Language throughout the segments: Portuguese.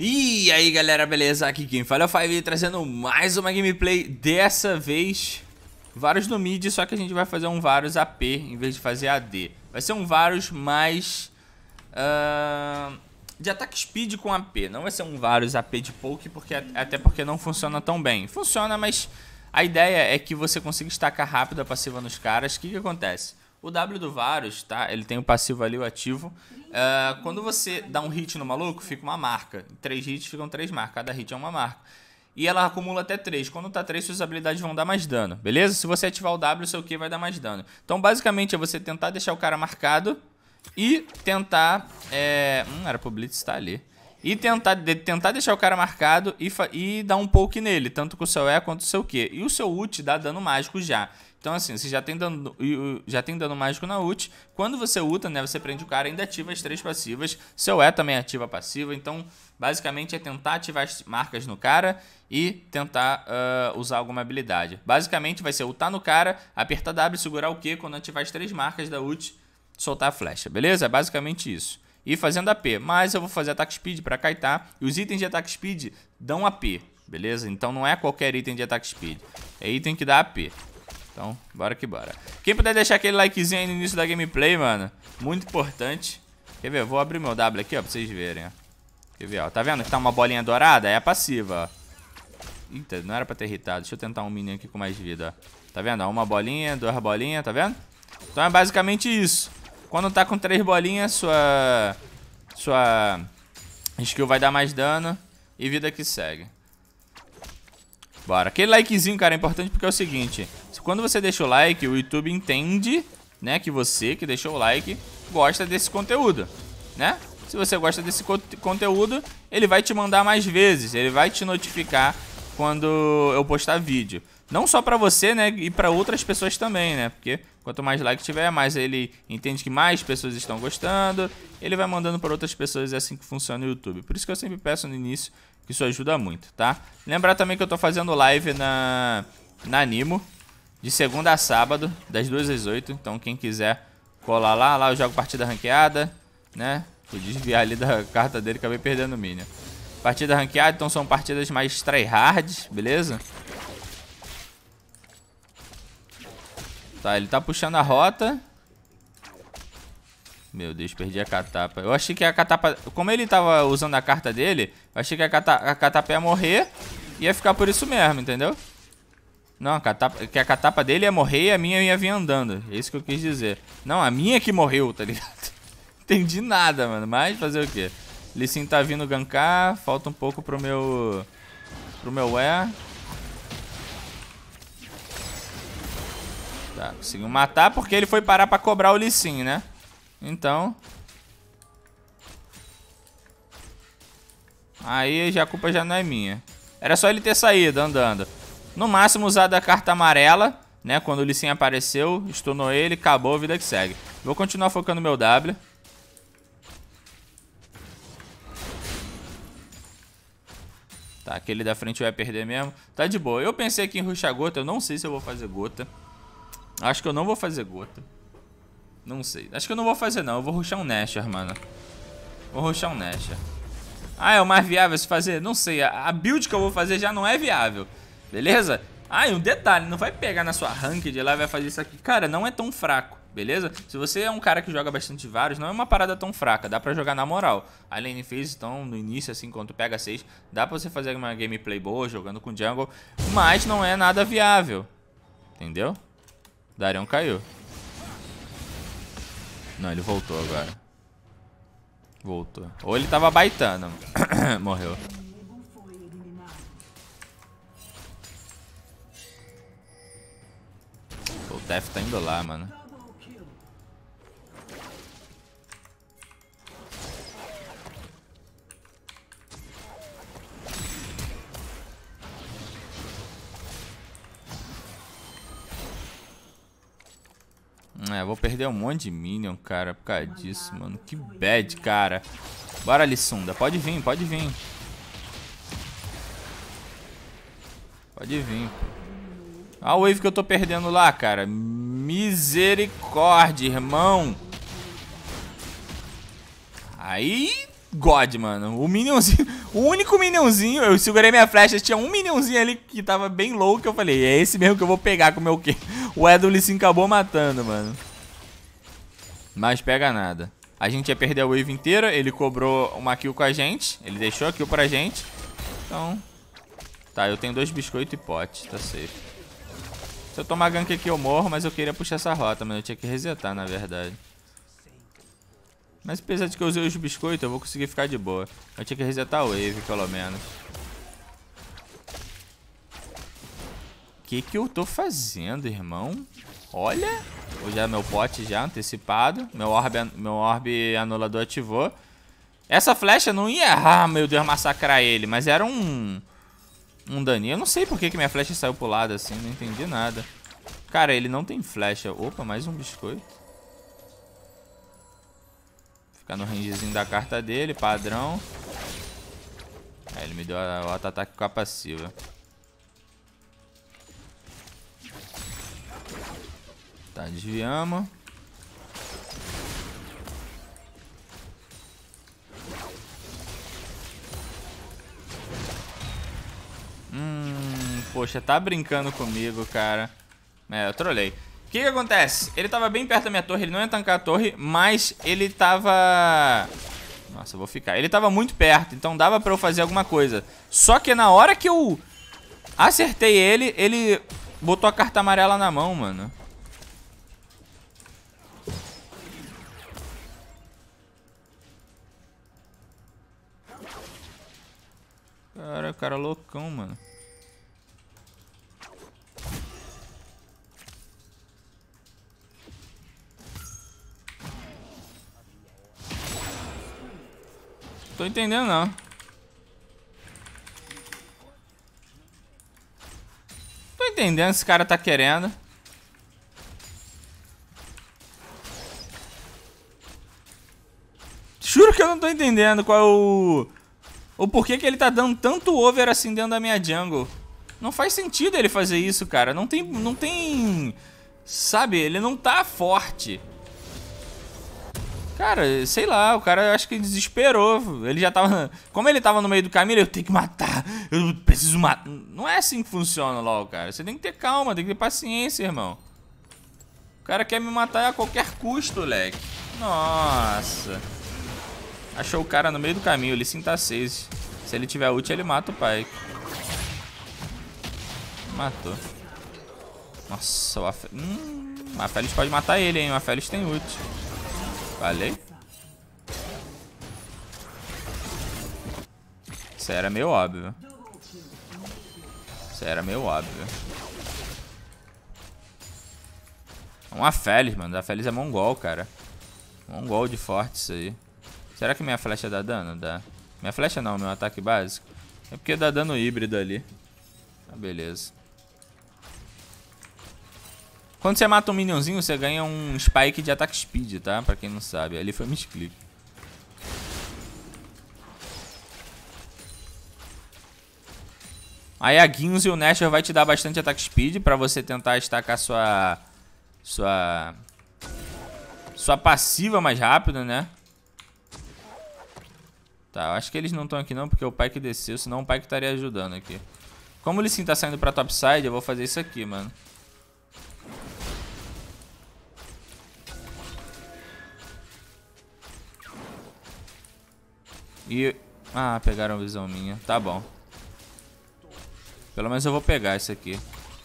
E aí galera, beleza? Aqui quem fala é o Five trazendo mais uma gameplay, dessa vez vários no mid, só que a gente vai fazer um vários AP em vez de fazer AD Vai ser um vários mais uh, de ataque speed com AP, não vai ser um vários AP de poke, porque, até porque não funciona tão bem Funciona, mas a ideia é que você consiga estacar rápido a passiva nos caras, o que que acontece? O W do Varus, tá? Ele tem o passivo ali, o ativo. Uh, quando você dá um hit no maluco, fica uma marca. Três hits ficam três marcas. Cada hit é uma marca. E ela acumula até 3. Quando tá 3, suas habilidades vão dar mais dano, beleza? Se você ativar o W, seu Q vai dar mais dano. Então, basicamente, é você tentar deixar o cara marcado e tentar... É... Hum, era pro Blitz estar tá ali. E tentar, de, tentar deixar o cara marcado e, e dar um poke nele, tanto com o seu E quanto o seu Q. E o seu ult dá dano mágico já. Então, assim, você já tem dano, já tem dano mágico na ult. Quando você ulta, né, você prende o cara ainda ativa as três passivas. Seu E também ativa a passiva. Então, basicamente, é tentar ativar as marcas no cara e tentar uh, usar alguma habilidade. Basicamente, vai ser ultar no cara, apertar W, segurar o Q quando ativar as três marcas da ult, soltar a flecha, beleza? É basicamente isso e fazendo AP. Mas eu vou fazer ataque speed para Kaitá. E os itens de ataque speed dão AP, beleza? Então não é qualquer item de ataque speed. É item que dá AP. Então, bora que bora. Quem puder deixar aquele likezinho aí no início da gameplay, mano. Muito importante. Quer ver? Eu vou abrir meu W aqui, ó, pra vocês verem, ó. Quer ver, ó. Tá vendo que tá uma bolinha dourada? É a passiva, ó. Eita, não era pra ter irritado. Deixa eu tentar um minion aqui com mais vida, ó. Tá vendo? uma bolinha, duas bolinhas, tá vendo? Então é basicamente isso. Quando tá com três bolinhas, sua... Sua... Skill vai dar mais dano. E vida que segue. Bora. Aquele likezinho, cara, é importante porque é o seguinte... Quando você deixa o like, o YouTube entende, né, que você que deixou o like gosta desse conteúdo, né? Se você gosta desse conteúdo, ele vai te mandar mais vezes, ele vai te notificar quando eu postar vídeo. Não só para você, né, e para outras pessoas também, né? Porque quanto mais like tiver, mais ele entende que mais pessoas estão gostando, ele vai mandando para outras pessoas, é assim que funciona o YouTube. Por isso que eu sempre peço no início, que isso ajuda muito, tá? Lembrar também que eu tô fazendo live na na Animo, de segunda a sábado, das 2 às 8. Então quem quiser colar lá, lá eu jogo partida ranqueada, né? Vou desviar ali da carta dele, acabei perdendo o Minion. Partida ranqueada, então são partidas mais tryhard, beleza? Tá, ele tá puxando a rota. Meu Deus, perdi a catapa. Eu achei que a catapa... Como ele tava usando a carta dele, eu achei que a, cata... a catapa ia morrer e ia ficar por isso mesmo, entendeu? Entendeu? Não, a catapa, que a catapa dele ia morrer e a minha ia vir andando. É isso que eu quis dizer. Não, a minha que morreu, tá ligado? Entendi nada, mano. Mas fazer o quê? Lissin tá vindo gankar. Falta um pouco pro meu... Pro meu Ware. Tá, conseguiu matar porque ele foi parar pra cobrar o Lissin, né? Então... Aí já a culpa já não é minha. Era só ele ter saído andando. No máximo usar da carta amarela, né? Quando o Lee apareceu, stunou ele, acabou a vida que segue. Vou continuar focando meu W. Tá, aquele da frente vai perder mesmo. Tá de boa. Eu pensei aqui em ruxar gota. Eu não sei se eu vou fazer gota. Acho que eu não vou fazer gota. Não sei. Acho que eu não vou fazer, não. Eu vou ruxar um Nasher, mano. Vou ruxar um Nasher. Ah, é o mais viável se fazer? Não sei. A build que eu vou fazer já não é viável beleza? Ah, e um detalhe, não vai pegar na sua ranked lá e vai fazer isso aqui. Cara, não é tão fraco, beleza? Se você é um cara que joga bastante vários, não é uma parada tão fraca, dá pra jogar na moral. A lane phase, então, no início, assim, quando pega 6, dá pra você fazer uma gameplay boa jogando com jungle, mas não é nada viável, entendeu? Darion caiu. Não, ele voltou agora. Voltou. Ou ele tava baitando. Morreu. Death tá indo lá, mano. É, vou perder um monte de minion, cara, por causa disso, mano. Que bad, cara. Bora, Lissunda. Pode vir, pode vir. Pode vir, pô. Olha a wave que eu tô perdendo lá, cara. Misericórdia, irmão. Aí, God, mano. O minionzinho, o único minionzinho, eu segurei minha flecha, tinha um minionzinho ali que tava bem louco, eu falei, é esse mesmo que eu vou pegar com o meu quê? O Edully se acabou matando, mano. Mas pega nada. A gente ia perder a wave inteira, ele cobrou uma kill com a gente, ele deixou a kill pra gente. Então, tá, eu tenho dois biscoitos e pote, tá safe. Se eu tomar gank aqui eu morro, mas eu queria puxar essa rota, mano. Eu tinha que resetar, na verdade. Mas apesar de que eu usei os biscoitos, eu vou conseguir ficar de boa. Eu tinha que resetar a wave, pelo menos. Que que eu tô fazendo, irmão? Olha! Ou já meu pote já antecipado. Meu orb, meu orb anulador ativou. Essa flecha não ia errar, meu Deus, massacrar ele. Mas era um um daninho. Eu não sei por que, que minha flecha saiu pro lado assim, não entendi nada. Cara, ele não tem flecha. Opa, mais um biscoito. Ficar no rangezinho da carta dele, padrão. Aí ele me deu o auto-ataque com a passiva. Tá, desviamos. Poxa, tá brincando comigo, cara. É, eu trolei. O que, que acontece? Ele tava bem perto da minha torre, ele não ia tancar a torre, mas ele tava... Nossa, eu vou ficar. Ele tava muito perto, então dava pra eu fazer alguma coisa. Só que na hora que eu acertei ele, ele botou a carta amarela na mão, mano. Cara, o cara loucão, mano. Tô entendendo não. Tô entendendo esse cara tá querendo. Juro que eu não tô entendendo qual é o... O porquê que ele tá dando tanto over assim dentro da minha jungle. Não faz sentido ele fazer isso, cara. Não tem... Não tem... Sabe? Ele não tá forte. Cara, sei lá, o cara acho que desesperou. Ele já tava. Como ele tava no meio do caminho, eu tenho que matar, eu preciso matar. Não é assim que funciona logo, cara. Você tem que ter calma, tem que ter paciência, irmão. O cara quer me matar a qualquer custo, moleque. Nossa. Achou o cara no meio do caminho, ele sinta seis. Se ele tiver ult, ele mata o pai. Matou. Nossa, o Afelis. Hum, o Afelis pode matar ele, hein? O Afelis tem ult. Falei? Isso era meio óbvio. Isso era meio óbvio. Uma Félix, mano. A Félix é mongol, cara. Mongol de forte isso aí. Será que minha flecha dá dano? Dá. Minha flecha não, meu ataque básico. É porque dá dano híbrido ali. Ah, beleza. Quando você mata um minionzinho, você ganha um spike de ataque speed, tá? Pra quem não sabe. Ali foi um misclick. Aí a Guinsey e o Nashor vai te dar bastante ataque speed pra você tentar estacar sua... Sua... Sua passiva mais rápido, né? Tá, Eu acho que eles não estão aqui não, porque o Pyke desceu, senão o Pyke estaria ajudando aqui. Como o Lissin tá saindo pra topside, eu vou fazer isso aqui, mano. E... Ah, pegaram a visão minha. Tá bom. Pelo menos eu vou pegar esse aqui.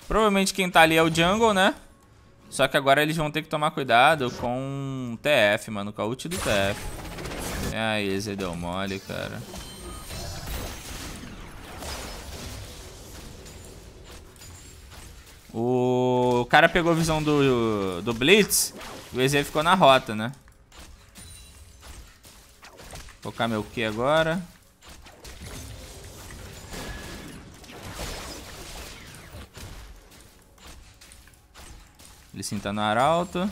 Provavelmente quem tá ali é o jungle, né? Só que agora eles vão ter que tomar cuidado com o TF, mano. Com a ult do TF. É aí, Zé deu mole, cara. O cara pegou a visão do, do Blitz o EZ ficou na rota, né? Focar meu Q agora. Ele sim tá no arauto.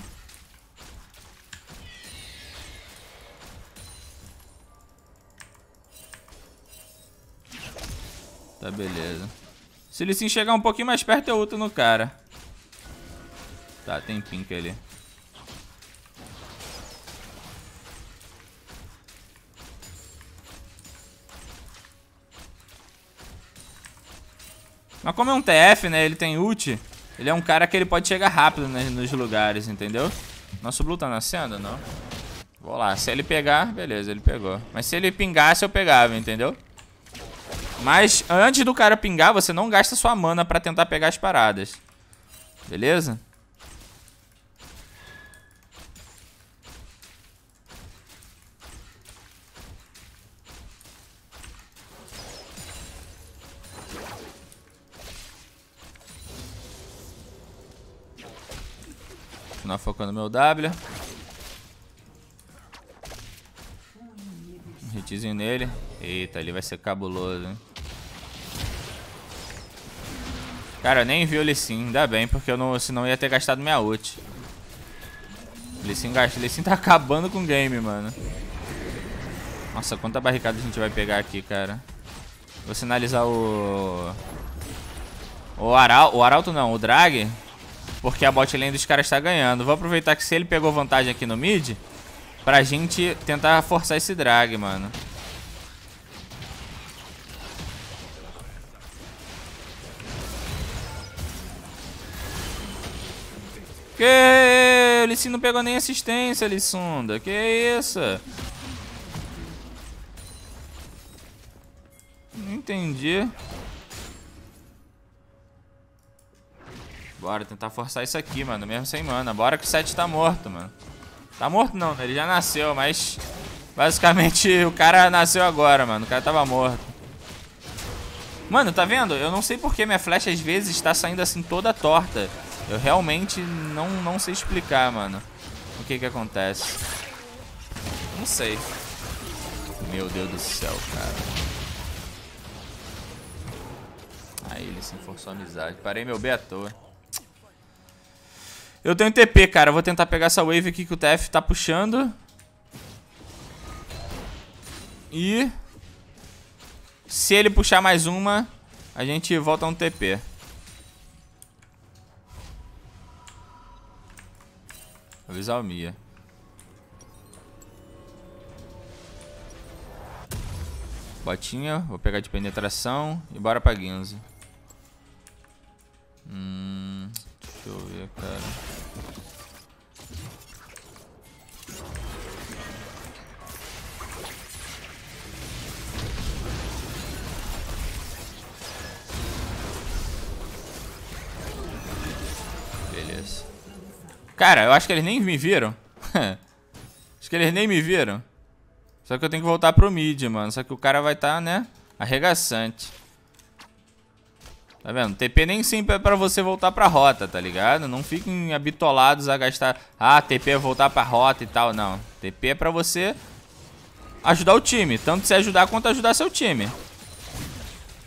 Tá, beleza. Se ele sim chegar um pouquinho mais perto, eu ulto no cara. Tá, tem pink ali. Mas como é um TF, né, ele tem ult, ele é um cara que ele pode chegar rápido né, nos lugares, entendeu? Nosso Blue tá nascendo, não? Vou lá, se ele pegar, beleza, ele pegou. Mas se ele pingasse, eu pegava, entendeu? Mas antes do cara pingar, você não gasta sua mana pra tentar pegar as paradas. Beleza? Continuar focando meu W. Um hitzinho nele. Eita, ele vai ser cabuloso, hein? Cara, eu nem vi o Lissin, ainda bem, porque eu não, senão eu ia ter gastado minha ult. Lissin gasta. Lissin tá acabando com o game, mano. Nossa, quanta barricada a gente vai pegar aqui, cara. Vou sinalizar o... O, Aral... o Arauto não, o Drag. Porque a bot lane dos caras tá ganhando. Vou aproveitar que se ele pegou vantagem aqui no mid, pra gente tentar forçar esse drag, mano. Que? O Lissin não pegou nem assistência, Lissunda. Que isso? Não entendi. Bora tentar forçar isso aqui, mano, mesmo sem mana. Bora que o 7 tá morto, mano. Tá morto não, né? Ele já nasceu, mas... Basicamente, o cara nasceu agora, mano. O cara tava morto. Mano, tá vendo? Eu não sei porque minha flecha às vezes tá saindo assim toda torta. Eu realmente não, não sei explicar, mano. O que que acontece. Não sei. Meu Deus do céu, cara. Aí ele se forçou a amizade. Parei meu B à toa. Eu tenho TP, cara. Eu vou tentar pegar essa wave aqui que o TF tá puxando. E... Se ele puxar mais uma, a gente volta um TP. Avisar o Mia. Botinha, vou pegar de penetração e bora pra Guinzo. Deixa eu ver, cara. Beleza. Cara, eu acho que eles nem me viram. acho que eles nem me viram. Só que eu tenho que voltar pro mid, mano. Só que o cara vai estar, tá, né, arregaçante. Tá vendo? TP nem sempre é pra você voltar pra rota, tá ligado? Não fiquem habitolados a gastar... Ah, TP é voltar pra rota e tal, não. TP é pra você ajudar o time. Tanto se ajudar quanto ajudar seu time.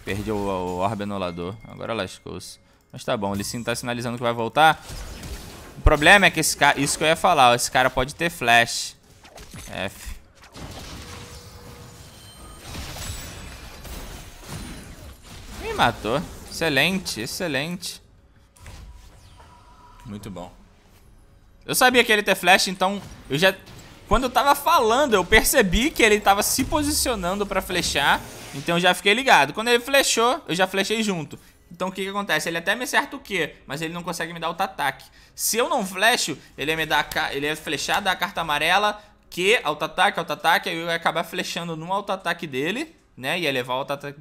Perdi o, o orbe anulador. Agora lascou-se. Mas tá bom, ele sim tá sinalizando que vai voltar. O problema é que esse cara... Isso que eu ia falar, Esse cara pode ter flash. F. Me matou. Excelente, excelente. Muito bom. Eu sabia que ele ter flash, então eu já... Quando eu tava falando, eu percebi que ele tava se posicionando pra flechar. Então eu já fiquei ligado. Quando ele flechou, eu já flechei junto. Então o que que acontece? Ele até me acerta o Q, mas ele não consegue me dar o ataque. Se eu não flecho, ele ia me dar ele ia flechar, dar a carta amarela, Q, auto-ataque, auto-ataque, aí eu ia acabar flechando no auto-ataque dele, né? Ia levar o auto-ataque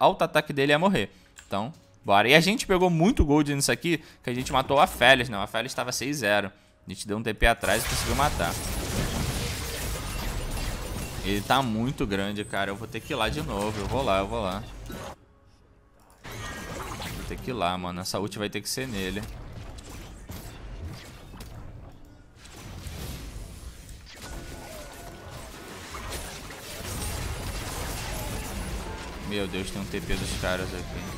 auto dele a morrer. Então, bora. E a gente pegou muito gold nisso aqui, que a gente matou a Félix, né? A Félix estava 6-0. A gente deu um TP atrás e conseguiu matar. Ele tá muito grande, cara. Eu vou ter que ir lá de novo. Eu vou lá, eu vou lá. Vou ter que ir lá, mano. Essa ult vai ter que ser nele. Meu Deus, tem um TP dos caras aqui.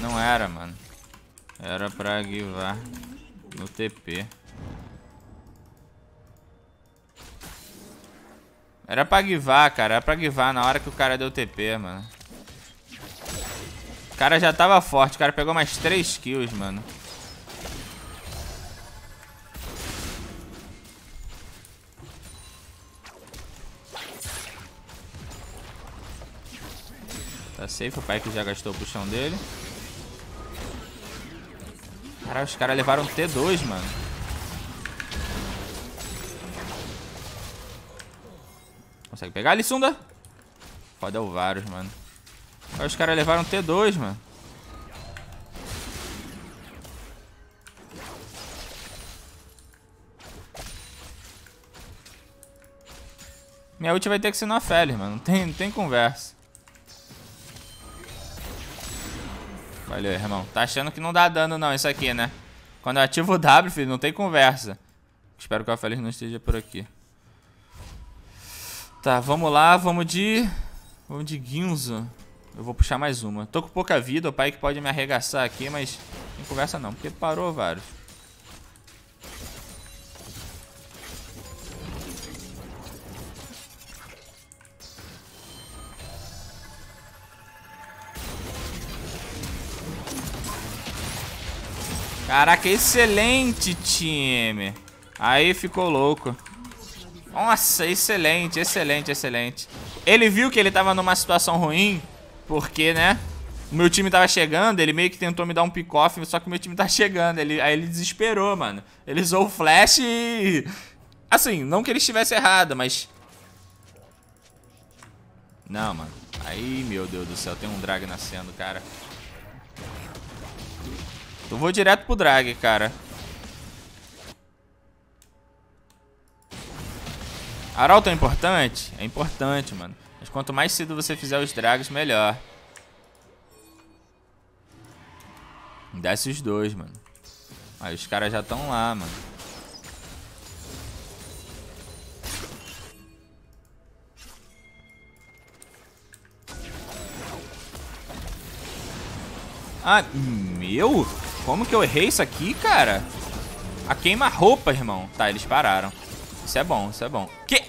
Não era, mano. Era pra guivar no TP. Era pra guivar, cara. Era pra guivar na hora que o cara deu TP, mano. O cara já tava forte. O cara pegou mais 3 kills, mano. Tá safe. O pai que já gastou o puxão dele. Caralho, os caras levaram T2, mano. Consegue pegar ali, Sunda? Foda é o Varus, mano. Aí os caras levaram T2, mano. Minha ult vai ter que ser na Félix, mano. Não tem, não tem conversa. Valeu, irmão. Tá achando que não dá dano não isso aqui, né? Quando eu ativo o W, filho, não tem conversa. Espero que o Feliz não esteja por aqui. Tá, vamos lá. Vamos de... Vamos de Guinzo. Eu vou puxar mais uma. Tô com pouca vida. O pai que pode me arregaçar aqui, mas... Não conversa não, porque parou vários. Caraca, excelente time. Aí ficou louco. Nossa, excelente, excelente, excelente. Ele viu que ele tava numa situação ruim, porque, né? O meu time tava chegando, ele meio que tentou me dar um pick-off, só que o meu time tá chegando. Ele, aí ele desesperou, mano. Ele usou o flash e... Assim, não que ele estivesse errado, mas... Não, mano. Aí, meu Deus do céu, tem um drag nascendo, cara. Eu vou direto pro drag, cara. Arauto é importante? É importante, mano. Mas quanto mais cedo você fizer os drags, melhor. Desce os dois, mano. Aí os caras já estão lá, mano. Ah, meu? Como que eu errei isso aqui, cara? A queima-roupa, irmão. Tá, eles pararam. Isso é bom, isso é bom. Que?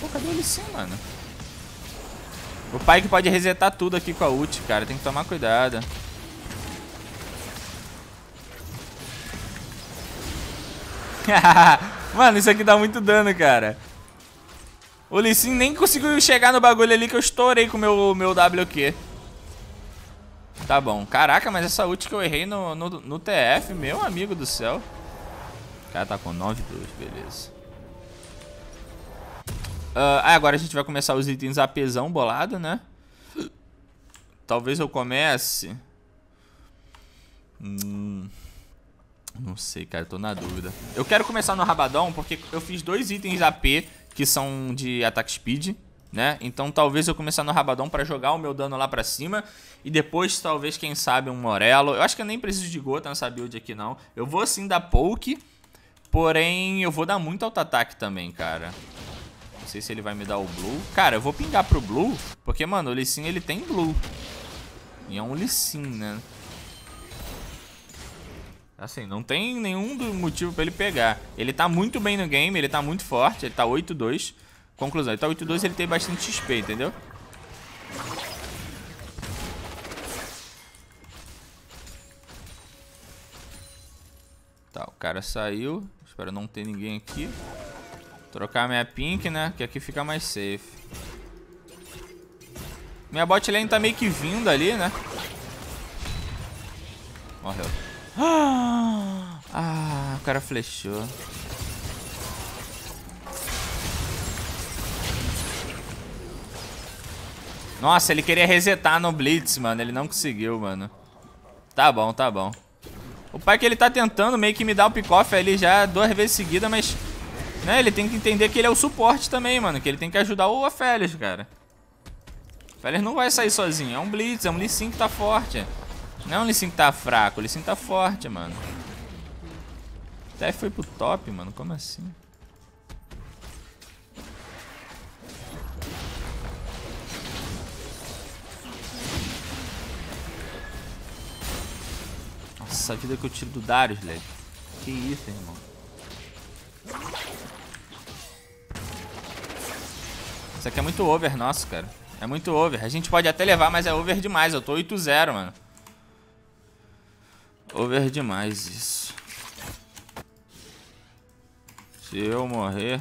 Pô, cadê o Lissin, mano? O Pyke pode resetar tudo aqui com a ult, cara. Tem que tomar cuidado. mano, isso aqui dá muito dano, cara. O Lissin nem conseguiu chegar no bagulho ali que eu estourei com o meu, meu WQ. Tá bom. Caraca, mas essa ult que eu errei no, no, no TF, meu amigo do céu. O cara tá com 9 2, beleza. Uh, agora a gente vai começar os itens a pesão bolado, né? Talvez eu comece... Hum... Não sei, cara, tô na dúvida. Eu quero começar no Rabadão porque eu fiz dois itens AP que são de ataque speed né? Então talvez eu começar no Rabadon para jogar o meu dano lá para cima e depois talvez, quem sabe, um Morello. Eu acho que eu nem preciso de Gota nessa build aqui não. Eu vou sim dar poke, porém eu vou dar muito auto-ataque também, cara. Não sei se ele vai me dar o blue. Cara, eu vou pingar pro blue, porque, mano, o Lee Sin, ele tem blue. E é um Lee Sin, né? Assim, não tem nenhum motivo pra ele pegar. Ele tá muito bem no game, ele tá muito forte, ele tá 8-2. Conclusão, então 8-2 ele tem bastante XP, entendeu? Tá, o cara saiu. Espero não ter ninguém aqui. Trocar minha pink, né? Que aqui fica mais safe. Minha bot lane tá meio que vindo ali, né? Morreu. Ah, o cara flechou. Nossa, ele queria resetar no Blitz, mano. Ele não conseguiu, mano. Tá bom, tá bom. O pai que ele tá tentando meio que me dar o pick-off ali já duas vezes seguida, mas... Né, ele tem que entender que ele é o suporte também, mano. Que ele tem que ajudar o Ophelios, cara. O Félix não vai sair sozinho. É um Blitz, é um Lee Sin que tá forte. Não é um Lee Sin que tá fraco, o Lee Sin tá forte, mano. Até foi pro top, mano. Como assim? Essa vida que eu tiro do Darius, velho. Que isso, hein, irmão. Isso aqui é muito over nosso, cara. É muito over. A gente pode até levar, mas é over demais. Eu tô 8-0, mano. Over demais isso. Se eu morrer...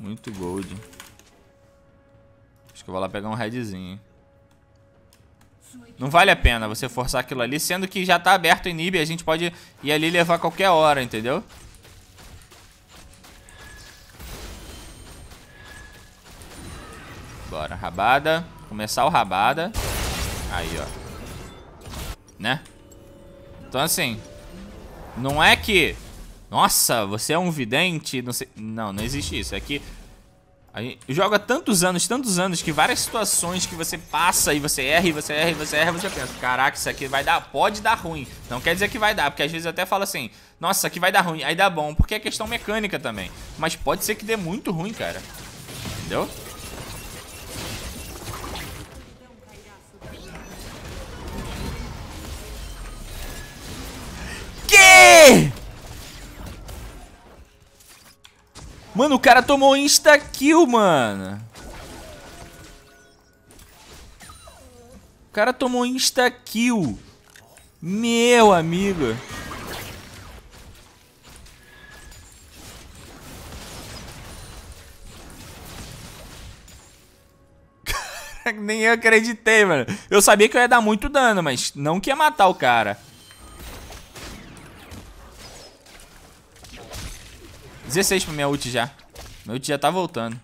Muito gold. Acho que eu vou lá pegar um redzinho, hein. Não vale a pena você forçar aquilo ali, sendo que já tá aberto o inibe, a gente pode ir ali levar qualquer hora, entendeu? Bora, rabada. Começar o rabada. Aí, ó. Né? Então, assim, não é que... Nossa, você é um vidente, não sei... Não, não existe isso. É que joga tantos anos, tantos anos, que várias situações que você passa e você erra, e você erra, e você erra, e você pensa, caraca, isso aqui vai dar, pode dar ruim. Não quer dizer que vai dar, porque às vezes eu até fala assim, nossa, aqui vai dar ruim, aí dá bom, porque é questão mecânica também. Mas pode ser que dê muito ruim, cara. Entendeu? Mano, o cara tomou insta-kill, mano. O cara tomou insta-kill. Meu amigo. Nem eu acreditei, mano. Eu sabia que eu ia dar muito dano, mas não que ia matar o cara. 16 pra minha ult já. Meu ult já tá voltando.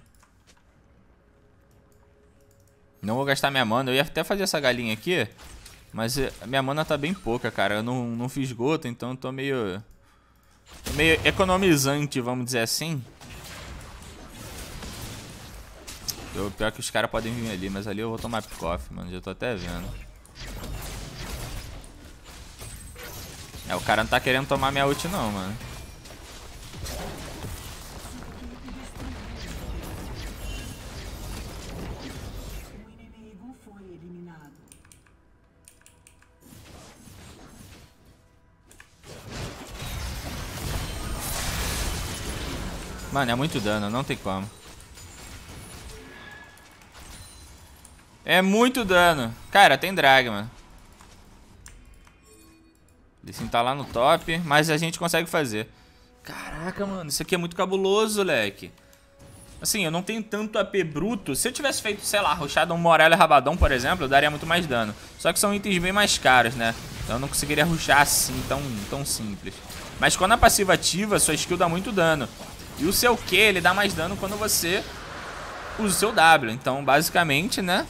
Não vou gastar minha mana. Eu ia até fazer essa galinha aqui. Mas eh, minha mana tá bem pouca, cara. Eu não, não fiz gota, então eu tô meio... Tô meio economizante, vamos dizer assim. Eu, pior que os caras podem vir ali, mas ali eu vou tomar pick-off, mano. Já tô até vendo. É, o cara não tá querendo tomar minha ult não, mano. Mano, é muito dano, não tem como. É muito dano. Cara, tem drag, mano. Lissin tá lá no top, mas a gente consegue fazer. Caraca, mano, isso aqui é muito cabuloso, leque. Assim, eu não tenho tanto AP bruto. Se eu tivesse feito, sei lá, rushado um Morello e Rabadão, por exemplo, eu daria muito mais dano. Só que são itens bem mais caros, né? Então eu não conseguiria rushar assim, tão, tão simples. Mas quando a passiva ativa, sua skill dá muito dano. E o seu Q, ele dá mais dano quando você usa o seu W. Então, basicamente, né?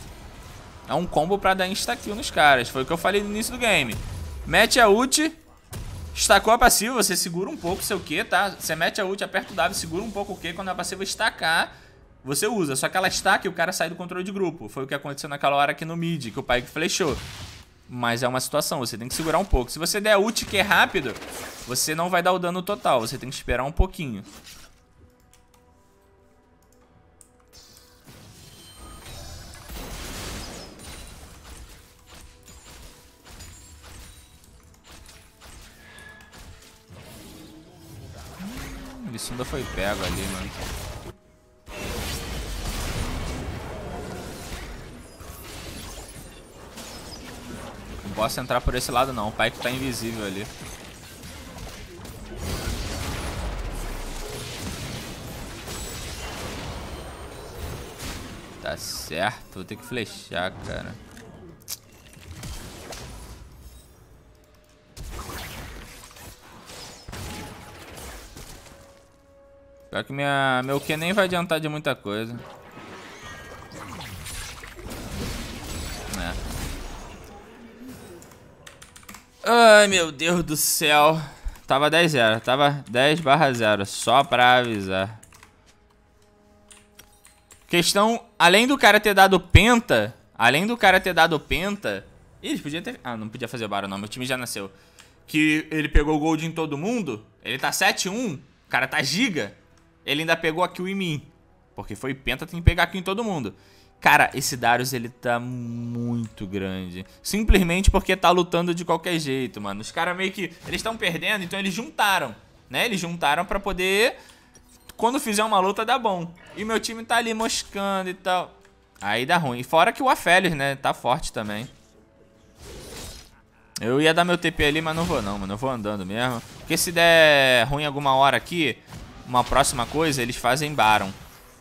É um combo pra dar insta-kill nos caras. Foi o que eu falei no início do game. Mete a ult, estacou a passiva, você segura um pouco o seu Q, tá? Você mete a ult, aperta o W, segura um pouco o Q. Quando a passiva estacar, você usa. Só que ela estaca e o cara sai do controle de grupo. Foi o que aconteceu naquela hora aqui no mid, que o Pyke flechou. Mas é uma situação, você tem que segurar um pouco. Se você der a ult que é rápido, você não vai dar o dano total. Você tem que esperar um pouquinho. Suda foi pego ali, mano. Não posso entrar por esse lado não, o Pyke tá invisível ali. Tá certo, vou ter que flechar, cara. Pior que minha, meu Q nem vai adiantar de muita coisa. É. Ai, meu Deus do céu. Tava 10 0. Tava 10 0. Só pra avisar. Questão, além do cara ter dado penta, além do cara ter dado penta, eles podiam ter... Ah, não podia fazer o barulho não, meu time já nasceu. Que ele pegou o gold em todo mundo, ele tá 7-1, o cara tá giga, ele ainda pegou a kill em mim. Porque foi penta, tem que pegar kill em todo mundo. Cara, esse Darius, ele tá muito grande. Simplesmente porque tá lutando de qualquer jeito, mano. Os caras meio que... Eles estão perdendo, então eles juntaram. Né? Eles juntaram pra poder... Quando fizer uma luta, dá bom. E meu time tá ali moscando e tal. Aí dá ruim. E fora que o Aphelios, né? Tá forte também. Eu ia dar meu TP ali, mas não vou não, mano. Eu vou andando mesmo. Porque se der ruim alguma hora aqui, uma próxima coisa, eles fazem Baron.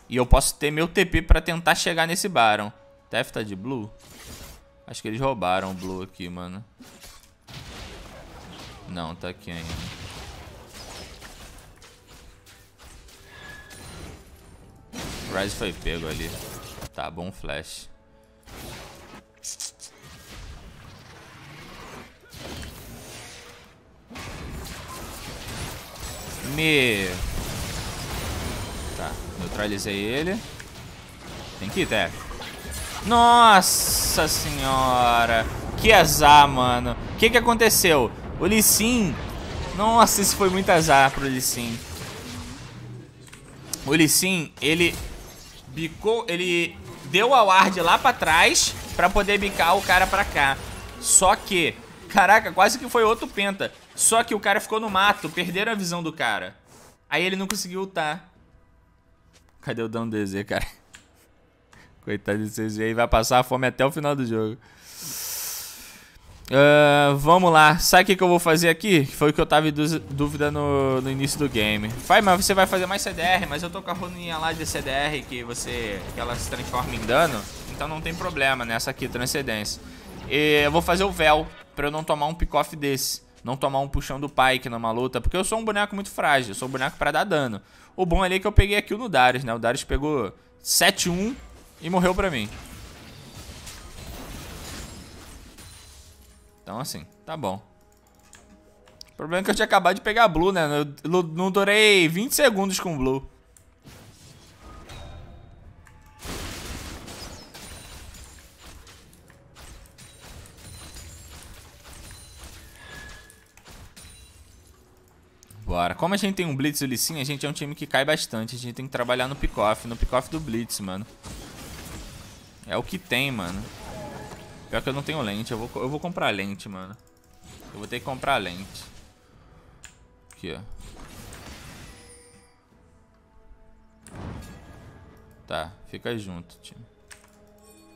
E eu posso ter meu TP pra tentar chegar nesse Baron. Teft tá de Blue? Acho que eles roubaram o Blue aqui, mano. Não, tá aqui ainda. Rise foi pego ali. Tá, bom flash. Me... Tá, neutralizei ele. Tem que ir, Tef. Nossa senhora. Que azar, mano. O que, que aconteceu? O Lissin. Nossa, isso foi muito azar pro Lissin. O Lissin, ele bicou, ele deu a ward lá pra trás pra poder bicar o cara pra cá. Só que, caraca, quase que foi outro penta. Só que o cara ficou no mato, perderam a visão do cara. Aí ele não conseguiu tá Cadê o Dão DZ, cara? Coitado de vocês aí, vai passar fome até o final do jogo. Uh, vamos lá, sabe o que, que, eu vou fazer aqui? Foi o que eu tava em dúvida no, no início do game Fai, mas você vai fazer mais CDR, mas eu tô com a runinha lá de CDR que você que ela se transforma em dano Então não tem problema nessa aqui, transcendência E eu vou fazer o véu, pra eu não tomar um pick-off desse não tomar um puxão do Pyke numa luta, porque eu sou um boneco muito frágil, eu sou um boneco para dar dano. O bom ali é que eu peguei aqui no Darius, né? O Darius pegou 7-1 e morreu pra mim. Então assim, tá bom. O problema é que eu tinha acabado de pegar Blue, né? Eu não durei 20 segundos com Blue. Bora. Como a gente tem um Blitz e o Lissin, a gente é um time que cai bastante. A gente tem que trabalhar no pick-off, no pick-off do Blitz, mano. É o que tem, mano. Pior que eu não tenho lente. Eu vou, eu vou comprar lente, mano. Eu vou ter que comprar lente. Aqui, ó. Tá, fica junto, time.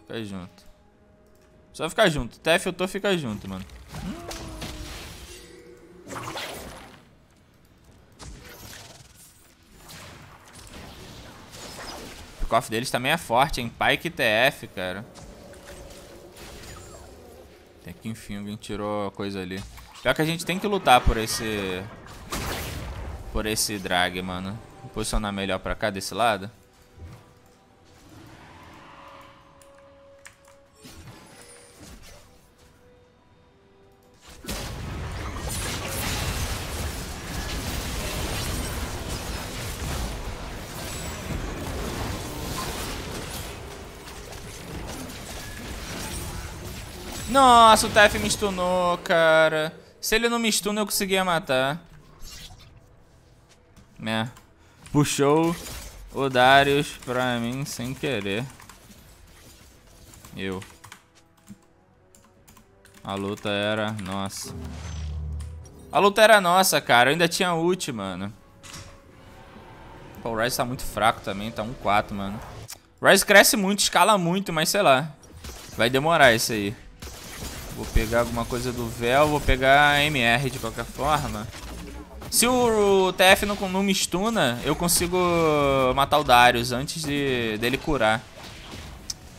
Fica junto. Só ficar junto. Tef, eu tô, fica junto, mano. Hum. Coff deles também é forte, hein? Pike TF, cara. Até que enfim alguém tirou a coisa ali. Pior que a gente tem que lutar por esse... Por esse drag, mano. posicionar melhor pra cá, desse lado. Nossa, o TF me stunou, cara. Se ele não me stunou, eu conseguia matar. Né. Puxou o Darius pra mim sem querer. Eu. A luta era nossa. A luta era nossa, cara. Eu ainda tinha ult, mano. Pô, o Ryze tá muito fraco também. Tá 1-4, mano. Ryze cresce muito, escala muito, mas sei lá. Vai demorar isso aí. Vou pegar alguma coisa do véu, vou pegar MR de qualquer forma. Se o TF não, não me stuna, eu consigo matar o Darius antes de, dele curar.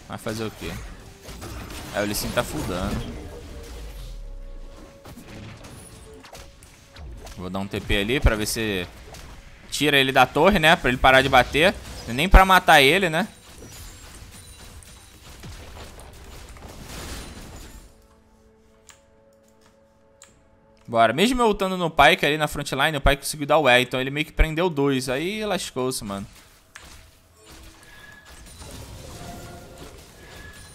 vai fazer o quê? É, o Lissin tá full dano. Vou dar um TP ali pra ver se... Tira ele da torre, né? Pra ele parar de bater. Nem pra matar ele, né? Bora. Mesmo eu lutando no Pyke ali na frontline, o Pyke conseguiu dar o E, então ele meio que prendeu dois. Aí lascou-se, mano.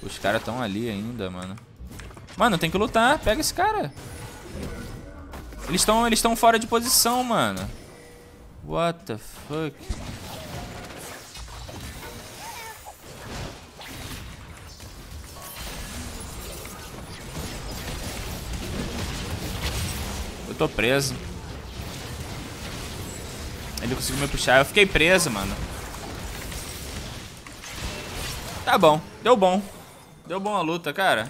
Os caras estão ali ainda, mano. Mano, tem que lutar. Pega esse cara. Eles estão eles tão fora de posição, mano. What the fuck? Eu tô preso. Ele conseguiu me puxar. Eu fiquei preso, mano. Tá bom. Deu bom. Deu bom a luta, cara.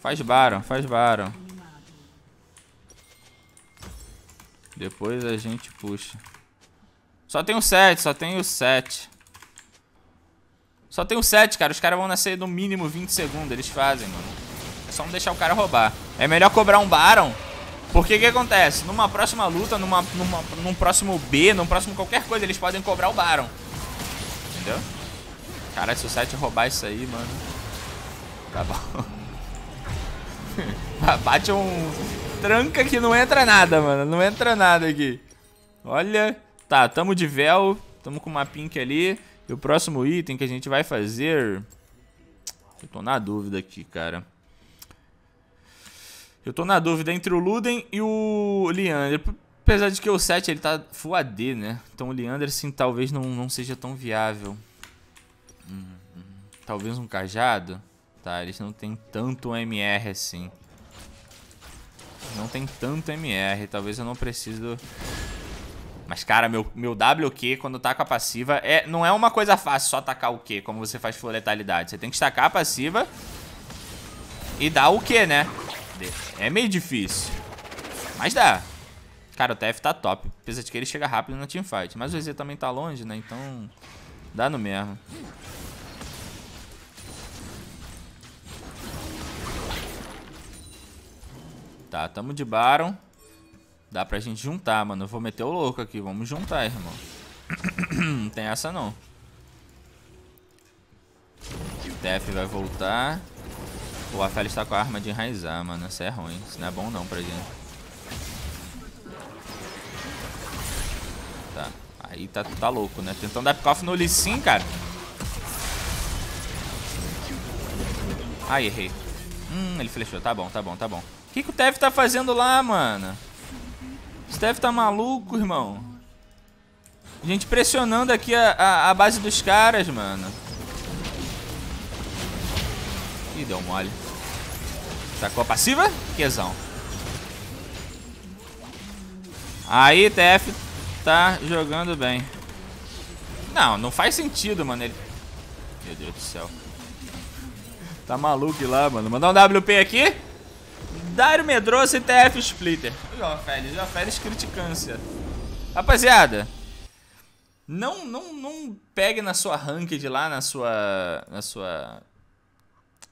Faz Baron, faz Baron. Depois a gente puxa. Só tem o 7, só tem o 7. Só tem o 7, cara. Os caras vão nascer no mínimo 20 segundos. Eles fazem, mano. É só não deixar o cara roubar. É melhor cobrar um Baron porque o que acontece? Numa próxima luta, numa, numa, num próximo B, num próximo qualquer coisa, eles podem cobrar o Baron. Entendeu? Cara, se o site roubar isso aí, mano. Tá bom. Bate um. Tranca que não entra nada, mano. Não entra nada aqui. Olha. Tá, tamo de véu. Tamo com uma pink ali. E o próximo item que a gente vai fazer. Eu tô na dúvida aqui, cara. Eu tô na dúvida entre o Luden e o Leander. Apesar de que o 7 ele tá full AD, né? Então o Leander, sim, talvez não, não seja tão viável. Hum, Talvez um cajado. Tá, eles não tem tanto MR assim. Não tem tanto MR. Talvez eu não precise do... Mas, cara, meu, meu WQ, quando taca a passiva, é, não é uma coisa fácil só tacar o Q, como você faz Full letalidade. Você tem que estacar a passiva e dar o Q, né? É meio difícil. Mas dá. Cara, o TF tá top. Apesar de que ele chega rápido na teamfight. Mas o EZ também tá longe, né? Então, dá no mesmo. Tá, tamo de Baron. Dá pra gente juntar, mano. Eu vou meter o louco aqui. Vamos juntar, irmão. não tem essa, não. O TF vai voltar. O Atalho está com a arma de enraizar, mano. Isso é ruim. Isso não é bom não pra gente. Tá. Aí tá, tá louco, né? Tentando dar pick-off no Lee cara. Ai, errei. Hum, ele flechou. Tá bom, tá bom, tá bom. O que, que o Tev tá fazendo lá, mano? O Tev tá maluco, irmão. A gente pressionando aqui a, a, a base dos caras, mano. Ih, deu mole. Sacou a passiva? Quezão. Aí, TF tá jogando bem. Não, não faz sentido, mano. Ele... Meu Deus do céu. Tá maluco lá, mano. Mandar um WP aqui. Dário Medroso e TF Splitter. João Félix, João Félix criticância. Rapaziada, não, não, não pegue na sua ranked lá, na sua, na sua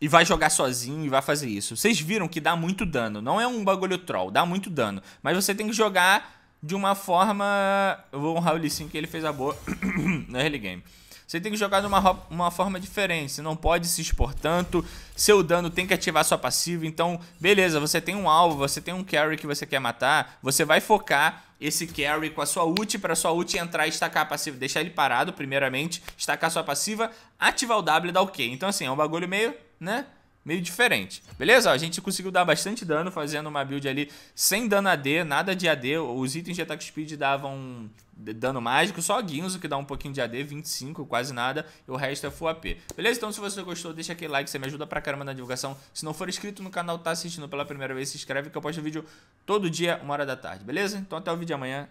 e vai jogar sozinho e vai fazer isso. Vocês viram que dá muito dano. Não é um bagulho troll, dá muito dano. Mas você tem que jogar de uma forma... Eu vou honrar o Lissin que ele fez a boa no early game. Você tem que jogar de uma, uma forma diferente. Você não pode se expor tanto. Seu dano tem que ativar sua passiva. Então, beleza, você tem um alvo, você tem um carry que você quer matar. Você vai focar esse carry com a sua ult para sua ult entrar e estacar a passiva. Deixar ele parado, primeiramente. Estacar sua passiva, ativar o W e dar o Q. Então, assim, é um bagulho meio né? Meio diferente, beleza? a gente conseguiu dar bastante dano fazendo uma build ali sem dano AD, nada de AD. Os itens de ataque speed davam dano mágico, só a que dá um pouquinho de AD, 25, quase nada, e o resto é full AP. Beleza? Então se você gostou, deixa aquele like, você me ajuda pra caramba na divulgação. Se não for inscrito no canal, tá assistindo pela primeira vez, se inscreve que eu posto vídeo todo dia, uma hora da tarde, beleza? Então até o vídeo de amanhã